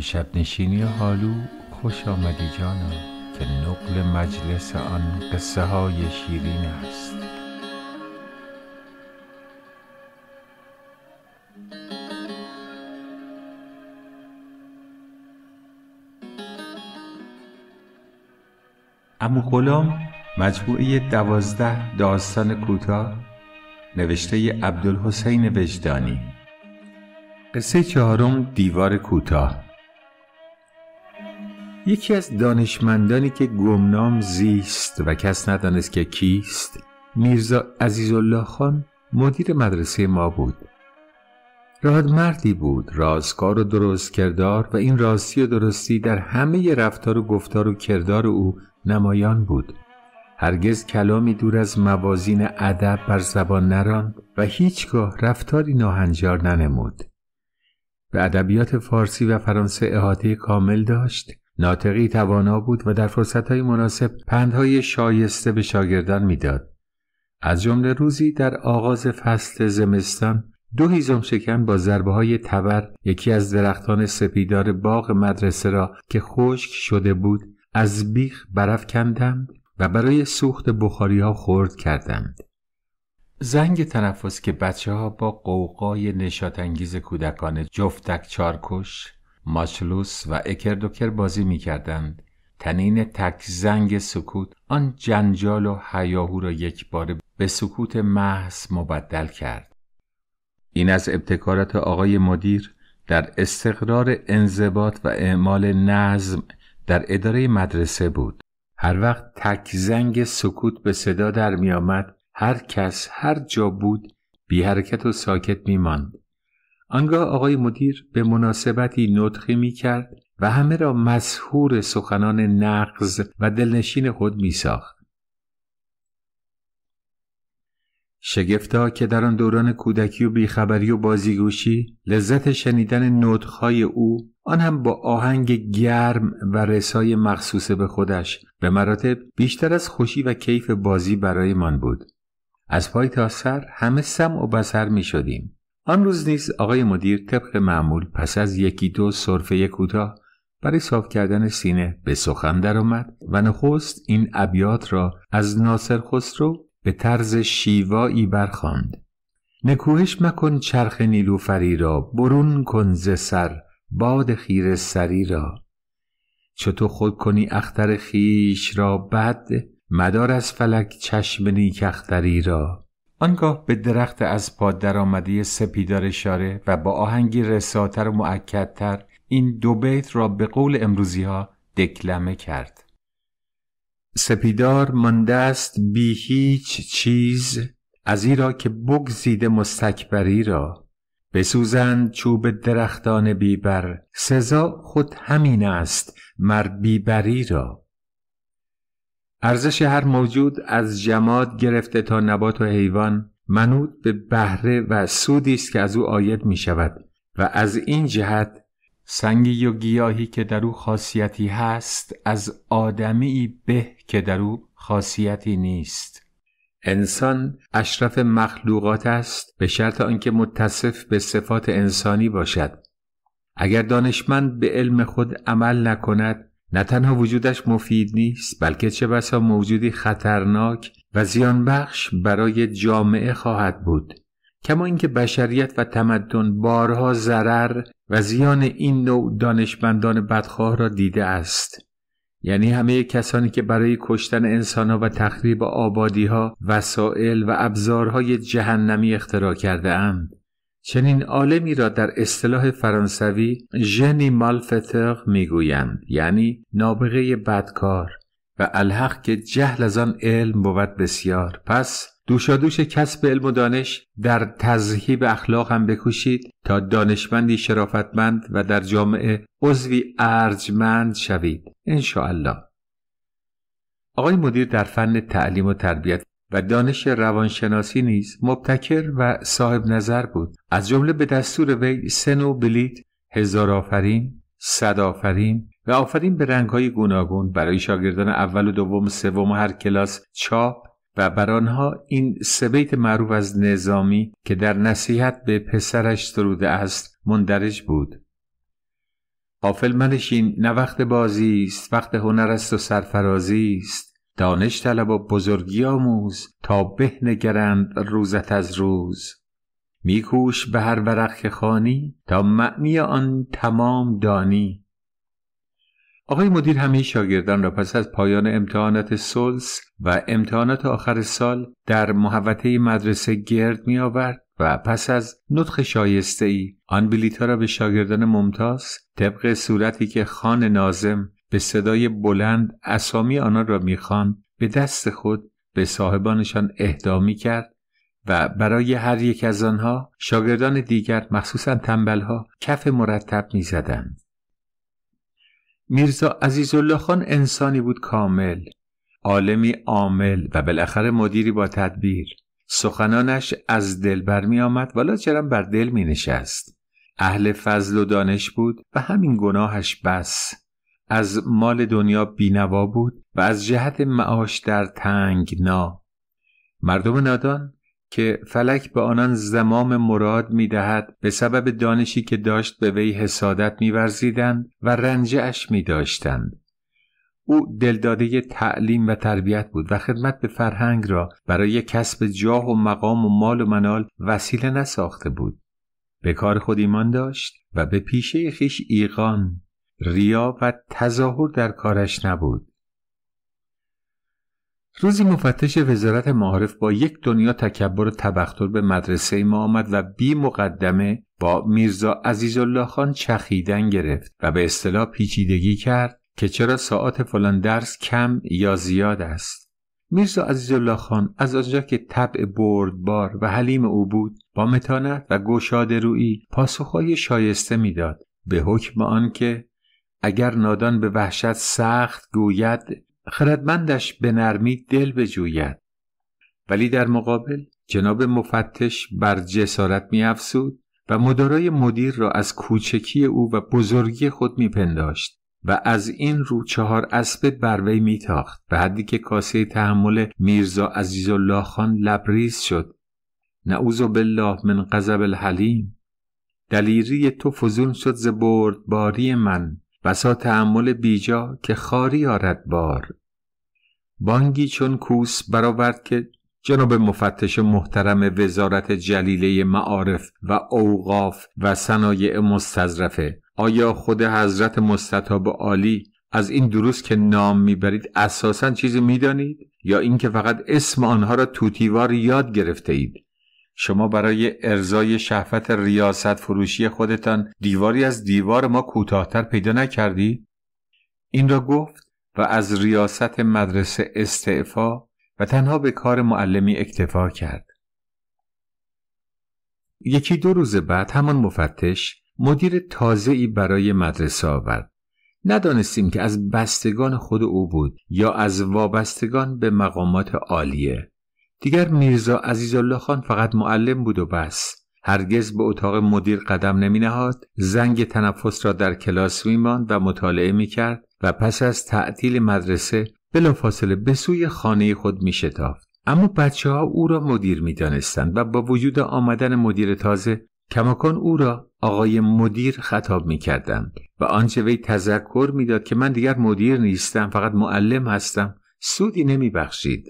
به شب نشینی حالو خوش آمدی جانا که نقل مجلس آن قصه های شیرین است امو غلام مجموعه دوازده داستان کوتاه نوشته عبدالحسین وجدانی قصه چهارم دیوار کوتاه یکی از دانشمندانی که گمنام زیست و کس ندانست که کیست میرزا عزیزالله خان مدیر مدرسه ما بود رادمردی مردی بود رازکار و درست کردار و این راستی و درستی در همه رفتار و گفتار و کردار او نمایان بود هرگز کلامی دور از موازین ادب بر زبان نراند و هیچگاه رفتاری ناهنجار ننمود به ادبیات فارسی و فرانسه احاطه کامل داشت ناطقی توانا بود و در فرصتهای مناسب پندهای شایسته به شاگردان میداد از جمله روزی در آغاز فصل زمستان دو هیزم شکن با ضربه های تبر یکی از درختان سپیدار باغ مدرسه را که خشک شده بود از بیخ برف کندند و برای سوخت بخاری ها خورد کردند. زنگ تنفس که بچه ها با قوقای نشاتانگیز کودکان جفتک چارکش ماچلوس و اکردوکر بازی می کردند. تنین تک زنگ سکوت آن جنجال و حیاهو را یک بار به سکوت محض مبدل کرد. این از ابتکارات آقای مدیر در استقرار انضباط و اعمال نظم در اداره مدرسه بود. هر وقت تک زنگ سکوت به صدا در می آمد، هر کس هر جا بود بی حرکت و ساکت می ماند. آنگاه آقای مدیر به مناسبتی نطخی می کرد و همه را مسهور سخنان نقض و دلنشین خود می ساخت. شگفتا که در آن دوران کودکی و بیخبری و بازیگوشی لذت شنیدن نطخهای او آن هم با آهنگ گرم و رسای مخصوص به خودش به مراتب بیشتر از خوشی و کیف بازی برایمان بود از پای تا سر همه سم و بسر می شدیم آن روز نیز آقای مدیر طبق معمول پس از یکی دو صرفه کوتاه برای صاف کردن سینه به سخن درآمد و نخست این ابیات را از ناصر خسرو به طرز شیوایی برخواند نکوهش مکن چرخ نیلوفری را برون کن ز سر باد خیر سری را چو خود کنی اختر خیش را بد مدار از فلک چشم نیک اختری را آنگاه به درخت از پاد درآمده سپیدار اشاره و با آهنگی رساتر و معکدتر این دو بیت را به قول امروزی ها دکلمه کرد سپیدار مانده است بی هیچ چیز از ایرا که بگزیده مستکبری را بسوزند چوب درختان بیبر سزا خود همین است مر بیبری را ارزش هر موجود از جماد گرفته تا نبات و حیوان منوط به بهره و سودی است که از او آید می شود و از این جهت سنگی و گیاهی که در او خاصیتی هست از آدمی به که در او خاصیتی نیست انسان اشرف مخلوقات است به شرط آنکه متصف به صفات انسانی باشد اگر دانشمند به علم خود عمل نکند نه تنها وجودش مفید نیست بلکه چه بسا موجودی خطرناک و زیانبخش برای جامعه خواهد بود کما اینکه بشریت و تمدن بارها ضرر و زیان این نوع دانشمندان بدخواه را دیده است یعنی همه کسانی که برای کشتن انسانها و تخریب آبادیها وسایل و ابزارهای جهنمی اختراع کرده اند چنین عالمی را در اصطلاح فرانسوی ژنی مالفتر میگویند یعنی نابغه بدکار و الحق که جهل از آن علم بود بسیار پس دوشادوش کسب علم و دانش در تذهیب اخلاق هم بکوشید تا دانشمندی شرافتمند و در جامعه عضوی ارجمند شوید ان الله آقای مدیر در فن تعلیم و تربیت و دانش روانشناسی نیز مبتکر و صاحب نظر بود از جمله به دستور وی سه هزار آفرین صد آفرین و آفرین به رنگهای گوناگون برای شاگردان اول و دوم و سوم و هر کلاس چاپ و بر آنها این سبیت معروف از نظامی که در نصیحت به پسرش سروده است مندرج بود قافل منشین نه وقت بازی است وقت هنر است و سرفرازی است دانش طلب و بزرگی آموز تا به نگرند روزت از روز میکوش به هر ورق که خانی تا معنی آن تمام دانی آقای مدیر همه شاگردان را پس از پایان امتحانات سلس و امتحانات آخر سال در محوطه مدرسه گرد می و پس از نطخ شایسته ای آن بلیتا را به شاگردان ممتاز طبق صورتی که خان نازم به صدای بلند اسامی آنان را میخوان به دست خود به صاحبانشان اهدا کرد و برای هر یک از آنها شاگردان دیگر مخصوصا تنبلها کف مرتب میزدند میرزا الله خان انسانی بود کامل عالمی عامل و بالاخره مدیری با تدبیر سخنانش از دل برمی آمد و چرا بر دل می نشست. اهل فضل و دانش بود و همین گناهش بس از مال دنیا بینوا بود و از جهت معاش در تنگنا مردم نادان که فلک به آنان زمام مراد دهد به سبب دانشی که داشت به وی حسادت میورزیدند و رنجش داشتند. او دلداده تعلیم و تربیت بود و خدمت به فرهنگ را برای کسب جاه و مقام و مال و منال وسیله نساخته بود به کار خود ایمان داشت و به پیشه خیش ایقان ریا و تظاهر در کارش نبود روزی مفتش وزارت معارف با یک دنیا تکبر و تبختر به مدرسه ما آمد و بی مقدمه با میرزا عزیزالله خان چخیدن گرفت و به اصطلاح پیچیدگی کرد که چرا ساعت فلان درس کم یا زیاد است میرزا عزیزالله خان از آنجا که طبع بردبار و حلیم او بود با متانت و گوشاد روی پاسخهای شایسته میداد به حکم آنکه اگر نادان به وحشت سخت گوید خردمندش به نرمی دل بجوید ولی در مقابل جناب مفتش بر جسارت میافزود و مدارای مدیر را از کوچکی او و بزرگی خود میپنداشت و از این رو چهار اسب بروی وی میتاخت به حدی که کاسه تحمل میرزا عزیزالله خان لبریز شد نعوذ بالله من قذب الحلیم دلیری تو فزون شد ز باری من بسا تعمل بیجا که خاری آرد بار بانگی چون کوس برآورد که جناب مفتش محترم وزارت جلیله معارف و اوقاف و صنایع مستظرفه آیا خود حضرت مستطاب عالی از این دروس که نام میبرید اساسا چیزی میدانید یا اینکه فقط اسم آنها را توتیوار یاد گرفته اید شما برای ارزای شهفت ریاست فروشی خودتان دیواری از دیوار ما کوتاهتر پیدا نکردی؟ این را گفت و از ریاست مدرسه استعفا و تنها به کار معلمی اکتفا کرد. یکی دو روز بعد همان مفتش مدیر تازه ای برای مدرسه آورد. ندانستیم که از بستگان خود او بود یا از وابستگان به مقامات عالیه. دیگر میرزا عزیزالله خان فقط معلم بود و بس هرگز به اتاق مدیر قدم نمی نهاد زنگ تنفس را در کلاس می ماند و مطالعه می کرد و پس از تعطیل مدرسه بلافاصله به سوی خانه خود می شتافت اما بچه ها او را مدیر می دانستند و با وجود آمدن مدیر تازه کماکان او را آقای مدیر خطاب می و آنچه وی تذکر میداد که من دیگر مدیر نیستم فقط معلم هستم سودی نمی بخشید.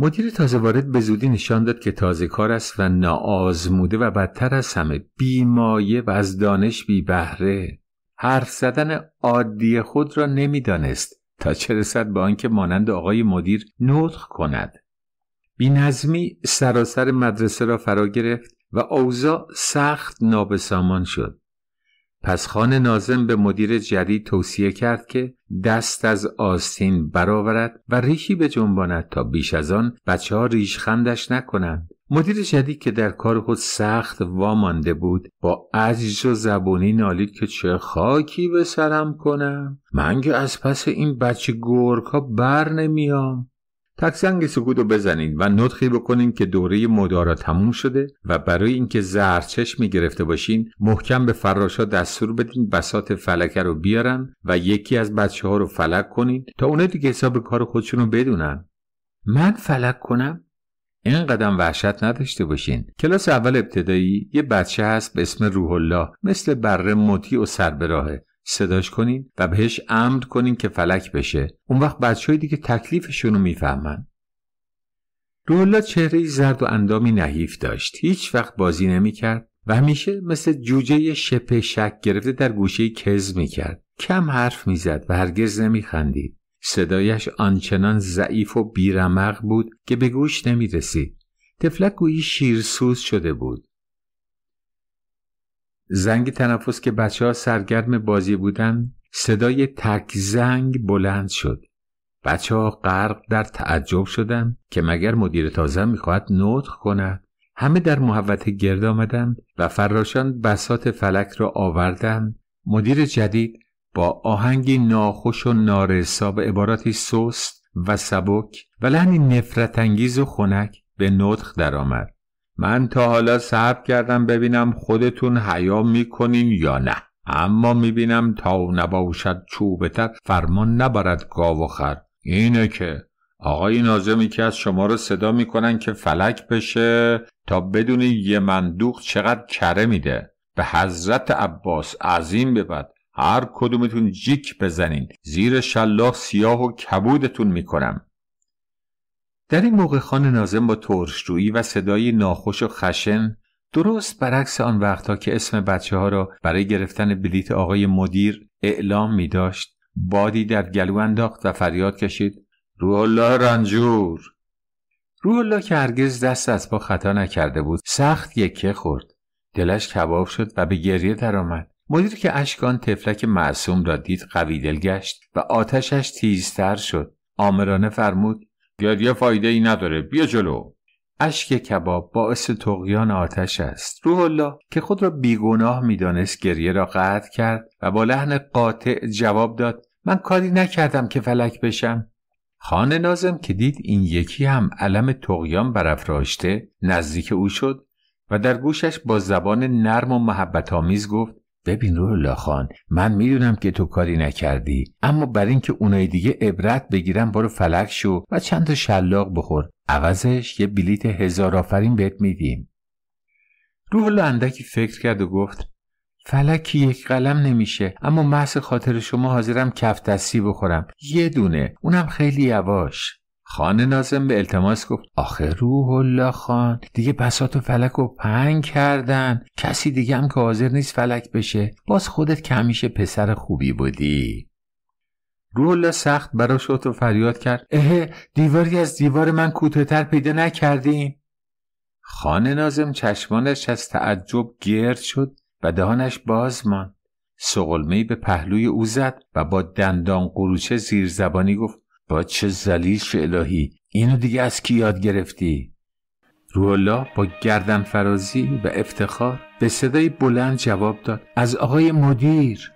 مدیر تازه وارد به زودی نشان داد که تازه کار است و ناآزموده و بدتر از همه بیمایه و از دانش بی بهره حرف زدن عادی خود را نمیدانست تا چه رسد به آنکه مانند آقای مدیر نطخ کند بینظمی سراسر مدرسه را فرا گرفت و اوضاع سخت نابسامان شد پس خان نازم به مدیر جدید توصیه کرد که دست از آستین برآورد و ریشی به جنباند تا بیش از آن بچه ها خندش نکنند. مدیر جدید که در کار خود سخت وامانده بود با عجز و زبونی نالید که چه خاکی به سرم کنم من که از پس این بچه گرک ها بر نمیام تکسنگ سکوت رو بزنین و نطخی بکنین که دوره مدارا تموم شده و برای اینکه چشمی گرفته باشین محکم به فراشا دستور بدین بسات فلکه رو بیارن و یکی از بچه ها رو فلک کنین تا اونه دیگه حساب کار خودشون رو بدونن من فلک کنم این قدم وحشت نداشته باشین کلاس اول ابتدایی یه بچه هست به اسم روح الله مثل بره مطی و سربراهه صداش کنین و بهش عمد کنین که فلک بشه اون وقت بچه دیگه تکلیفشون رو میفهمن رولا چهره زرد و اندامی نحیف داشت هیچ وقت بازی نمیکرد و همیشه مثل جوجه شپه شک گرفته در گوشه کز میکرد کم حرف میزد و هرگز نمیخندید صدایش آنچنان ضعیف و بیرمق بود که به گوش نمیرسید. طفلک گویی شیرسوز شده بود. زنگ تنفس که بچه ها سرگرم بازی بودن صدای تک زنگ بلند شد بچه ها غرق در تعجب شدند که مگر مدیر تازه میخواهد نطخ کند همه در محوت گرد آمدند و فراشان بسات فلک را آوردند مدیر جدید با آهنگی ناخوش و نارسا به عباراتی سست و سبک و لحنی نفرت انگیز و خنک به نطخ درآمد من تا حالا صبر کردم ببینم خودتون حیا میکنین یا نه اما میبینم تا نباشد چوبتر فرمان نبرد گاو و خر اینه که آقای نازمی که از شما رو صدا میکنن که فلک بشه تا بدون یه مندوق چقدر کره میده به حضرت عباس عظیم ببد هر کدومتون جیک بزنین زیر شلاق سیاه و کبودتون میکنم در این موقع خان نازم با ترشرویی و صدایی ناخوش و خشن درست برعکس آن وقتها که اسم بچه ها را برای گرفتن بلیت آقای مدیر اعلام می داشت بادی در گلو انداخت و فریاد کشید روح الله رنجور روح الله که هرگز دست از پا خطا نکرده بود سخت یکه خورد دلش کباب شد و به گریه درآمد مدیر که اشکان تفلک معصوم را دید قوی گشت و آتشش تیزتر شد آمرانه فرمود گریه فایده ای نداره بیا جلو اشک کباب باعث تقیان آتش است روح الله که خود را بیگناه میدانست گریه را قطع کرد و با لحن قاطع جواب داد من کاری نکردم که فلک بشم خانه نازم که دید این یکی هم علم تقیان برافراشته نزدیک او شد و در گوشش با زبان نرم و محبت آمیز گفت ببین روح خان من میدونم که تو کاری نکردی اما بر اینکه اونای دیگه عبرت بگیرم برو فلک شو و چند تا شلاق بخور عوضش یه بلیت هزار آفرین بهت میدیم روح الله اندکی فکر کرد و گفت فلکی یک قلم نمیشه اما محض خاطر شما حاضرم کف دستی بخورم یه دونه اونم خیلی یواش خانه نازم به التماس گفت آخه روح الله خان دیگه بسات و فلک رو پنگ کردن کسی دیگه هم که حاضر نیست فلک بشه باز خودت که همیشه پسر خوبی بودی روح الله سخت برا شد و فریاد کرد اهه دیواری از دیوار من کوتاهتر پیدا نکردیم خانه نازم چشمانش از تعجب گرد شد و دهانش باز ماند سقلمهای به پهلوی او زد و با دندان قروچه زیر زبانی گفت با چه زلیل الهی اینو دیگه از کی یاد گرفتی؟ روالا با گردن فرازی و افتخار به صدای بلند جواب داد از آقای مدیر